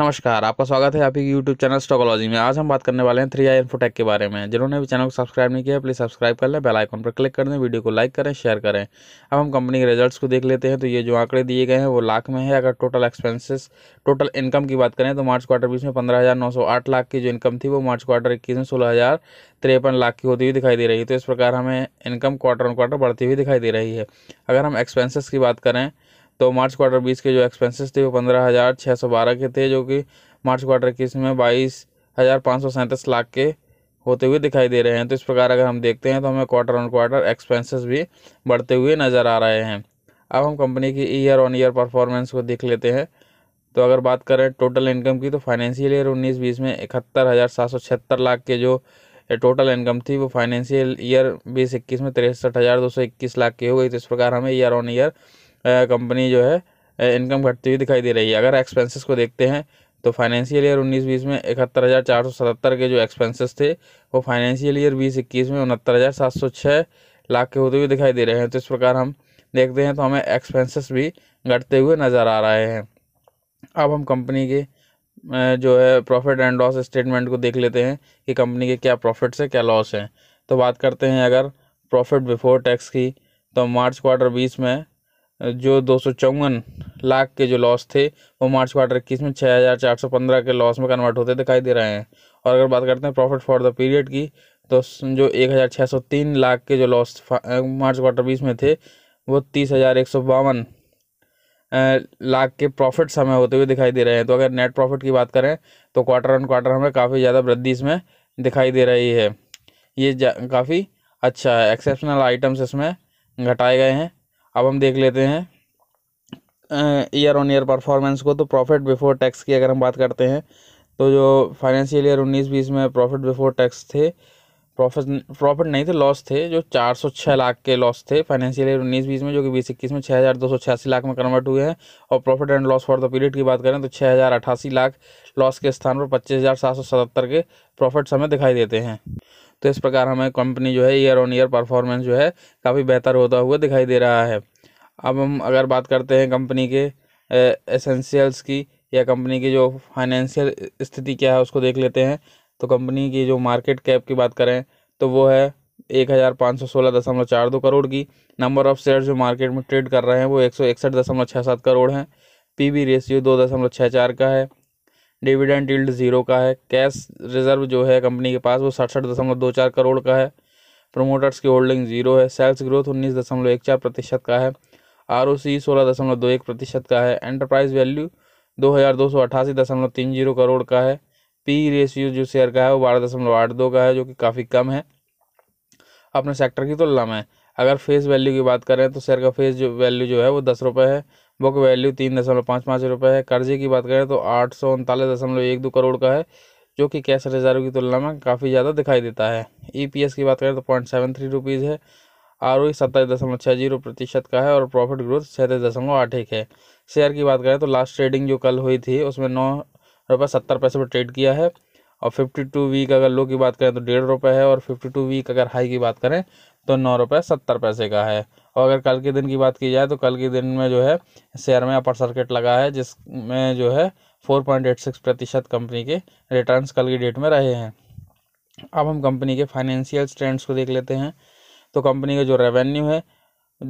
नमस्कार आपका स्वागत है आपकी यूट्यूब चैनल स्टॉकोलॉजी में आज हम बात करने वाले हैं थ्री आई इन्फोटेक के बारे में जिन्होंने भी चैनल को सब्सक्राइब नहीं किया प्लीज़ सब्सक्राइब कर लें बेल आइकन पर क्लिक कर दें वीडियो को लाइक करें शेयर करें अब हम कंपनी के रिजल्ट्स को देख लेते हैं तो ये जो आंकड़े दिए गए हैं वो लाख में है अगर टोटल एक्सपेंसिस टोटल इनकम की बात करें तो मार्च क्वार्टर बीस में पंद्रह लाख की जो इनकम थी वो मार्च क्वार्टर इक्कीस में सोलह लाख की होती हुई दिखाई दे रही है तो इस प्रकार हमें इनकम क्वार्टर ऑन क्वार्टर बढ़ती हुई दिखाई दे रही है अगर हम एक्सपेंसेस की बात करें तो मार्च क्वार्टर बीस के जो एक्सपेंसेस थे वो पंद्रह हज़ार छः सौ बारह के थे जो कि मार्च क्वार्टर इक्कीस में बाईस हज़ार पाँच सौ सैंतीस लाख के होते हुए दिखाई दे रहे हैं तो इस प्रकार अगर हम देखते हैं तो हमें क्वार्टर ऑन क्वार्टर एक्सपेंसेस भी बढ़ते हुए नज़र आ रहे हैं अब हम कंपनी की ईयर ऑन ईयर परफॉर्मेंस को देख लेते हैं तो अगर बात करें टोटल इनकम की तो फाइनेंशियल ईयर उन्नीस बीस में इकहत्तर हज़ार सात सौ छिहत्तर लाख के जो टोटल इनकम थी वो फाइनेंशियल ईयर बीस इक्कीस में तिरसठ हज़ार दो सौ इक्कीस लाख की हो गई तो इस प्रकार हमें ईयर ऑन ईयर कंपनी जो है इनकम घटती हुई दिखाई दे रही है अगर एक्सपेंसेस को देखते हैं तो फाइनेंशियल ईयर उन्नीस बीस में इकहत्तर हज़ार चार सौ सतहत्तर के जो एक्सपेंसेस थे वो फाइनेंशियल ईयर बीस इक्कीस में उनहत्तर हज़ार सात सौ छः लाख के होते हुए दिखाई दे रहे हैं तो इस प्रकार हम देखते हैं तो हमें एक्सपेंसेस भी घटते हुए नज़र आ रहे हैं अब हम कंपनी के जो है प्रॉफिट एंड लॉस स्टेटमेंट को देख लेते हैं कि कंपनी के क्या प्रॉफिट्स हैं क्या लॉस हैं तो बात करते हैं अगर प्रॉफिट बिफोर टैक्स की तो मार्च क्वार्टर बीस में जो दो लाख के जो लॉस थे वो मार्च क्वार्टर इक्कीस में छः हज़ार चार सौ पंद्रह के लॉस में कन्वर्ट होते दिखाई दे रहे हैं और अगर बात करते हैं प्रॉफिट फॉर द पीरियड की तो जो एक हज़ार छः सौ तीन लाख के जो लॉस मार्च क्वार्टर बीस में थे वो तीस हज़ार एक सौ बावन लाख के प्रॉफिट समय होते हुए दिखाई दे रहे हैं तो अगर नेट प्रॉफिट की बात करें तो क्वार्टर ऑन क्वार्टर हमें काफ़ी ज़्यादा वृद्धि इसमें दिखाई दे रही है ये काफ़ी अच्छा है एक्सेप्शनल आइटम्स इसमें घटाए गए हैं अब हम देख लेते हैं ईयर ऑन ईयर परफॉर्मेंस को तो प्रॉफिट बिफोर टैक्स की अगर हम बात करते हैं तो जो फाइनेंशियल ईयर उन्नीस बीस में प्रॉफिट बिफोर टैक्स थे प्रॉफिट प्रॉफिट नहीं थे लॉस थे जो चार सौ छः लाख के लॉस थे फाइनेंशियल ईयर उन्नीस बीस में जो कि बीस इक्कीस में छः हज़ार दो सौ छियासी लाख में कन्वर्ट हुए हैं और profit and loss for the period की बात करें तो छः हज़ार अठासी लाख लॉस के स्थान पर पच्चीस हज़ार सात सौ सतहत्तर के प्रॉफिट समय दिखाई देते हैं तो इस प्रकार हमें कंपनी जो है ईयर ऑन ईयर परफॉर्मेंस जो है काफ़ी बेहतर होता हुआ दिखाई दे रहा है अब हम अगर बात करते हैं कंपनी के एसेंशियल्स की या कंपनी की जो फाइनेंशियल स्थिति क्या है उसको देख लेते हैं तो कंपनी की जो मार्केट कैप की बात करें तो वो है एक हज़ार पाँच सौ सोलह दशमलव चार दो करोड़ की नंबर ऑफ़ शेयर जो मार्केट में ट्रेड कर रहे हैं वो एक सौ इकसठ दशमलव छः सात करोड़ हैं पीवी रेशियो दो दशमलव छः चार का है डिविडेंड यील्ड ज़ीरो का है कैश रिजर्व जो है कंपनी के पास वो सड़सठ दशमलव दो चार करोड़ का है प्रोमोटर्स की होल्डिंग जीरो है सेल्स ग्रोथ उन्नीस दशमलव एक चार प्रतिशत का है आर ओ सी सोलह दशमलव दो एक प्रतिशत का है एंटरप्राइज वैल्यू दो हज़ार दो सौ अट्ठासी दशमलव तीन जीरो करोड़ का है पी रेशियो जो शेयर का है वो बारह दशमलव आठ दो का है जो कि काफ़ी कम है अपने सेक्टर की तुलना में अगर फेस वैल्यू की बात करें तो शेयर का फेस जो वैल्यू जो है वो दस रुपये है बुक वैल्यू तीन दशमलव पाँच पाँच रुपये है कर्जे की बात करें तो आठ सौ उनतालीस दशमलव एक दो करोड़ का है जो कि कैश रिजर्व की तुलना में काफ़ी ज़्यादा दिखाई देता है ई पी एस की बात करें तो पॉइंट सेवन थ्री रुपीज़ है आर ओ सत्ताईस दशमलव छः जीरो प्रतिशत का है और प्रॉफिट ग्रोथ सैंतीस दशमलव आठ एक है शेयर की बात करें तो लास्ट ट्रेडिंग जो कल हुई थी उसमें नौ रुपये सत्तर पैसे पर ट्रेड किया है और फिफ्टी टू वीक अगर लो की बात करें तो डेढ़ रुपये है और फिफ्टी टू वीक अगर हाई की बात करें तो नौ रुपये सत्तर पैसे का है और अगर कल के दिन की बात की जाए तो कल के दिन में जो है शेयर में अपर सर्किट लगा है जिसमें जो है फोर पॉइंट एट सिक्स प्रतिशत कंपनी के रिटर्न कल की डेट में रहे हैं अब हम कंपनी के फाइनेंशियल ट्रेंड्स को देख लेते हैं तो कंपनी का जो रेवेन्यू है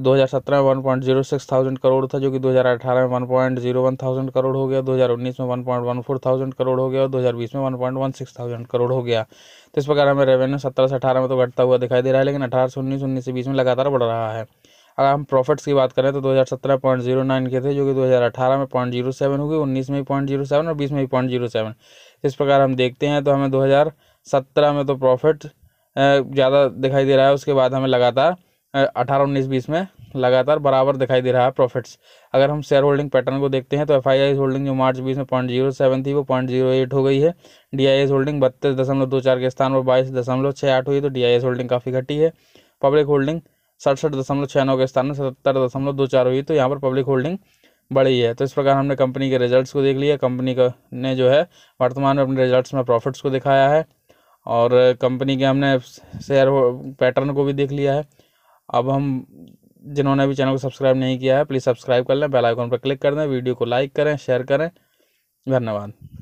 2017 में 1.06 थाउजेंड करोड़ था जो कि 2018 में 1.01 थाउजेंड करोड़ हो गया 2019 में 1.14 थाउजेंड करोड़ हो गया और 2020 में 1.16 थाउजेंड करोड़ हो गया तो इस प्रकार हमें रेवेन्यू 17 से 18 में तो घटता हुआ दिखाई दे रहा है लेकिन 18 से 19 उन्नीस से बीस में लगातार बढ़ रहा है अगर हम प्रॉफिट्स की बात करें तो दो पॉइंट जीरो नाइन के थे जो कि दो में पॉइंट जीरो सेवन हो उन्नीस में पॉइंट जीरो सेवन और बीस में पॉइंट जीरो सेवन तो इस प्रकार हम देखते हैं तो हमें दो में तो प्रॉफिट ज़्यादा दिखाई दे रहा है उसके बाद हमें लगातार अठारह उन्नीस बीस में लगातार बराबर दिखाई दे रहा है प्रॉफिट्स अगर हम शेयर होल्डिंग पैटर्न को देखते हैं तो एफ आई होल्डिंग जो मार्च बीस में पॉइंट जीरो सेवन थी वो पॉइंट जीरो एट हो गई है डी आई एस होल्डिंग बत्तीस दशमलव दो चार के स्थान पर बाईस दशमलव छः आठ हुई तो डी आई एस होल्डिंग काफ़ी घटी है पब्लिक होल्डिंग सड़सठ दशमलव छः नौ के स्थान में सत्तर दशमलव दो चार हुई तो यहाँ पर पब्लिक होल्डिंग बढ़ी है तो इस प्रकार हमने कंपनी के रिजल्ट्स को देख लिया कंपनी का ने जो है वर्तमान में अपने रिजल्ट्स में प्रॉफिट्स को दिखाया है और कंपनी के हमने शेयर पैटर्न को भी देख लिया है अब हम जिन्होंने अभी चैनल को सब्सक्राइब नहीं किया है प्लीज़ सब्सक्राइब कर लें बेल आइकॉन पर क्लिक कर दें वीडियो को लाइक करें शेयर करें धन्यवाद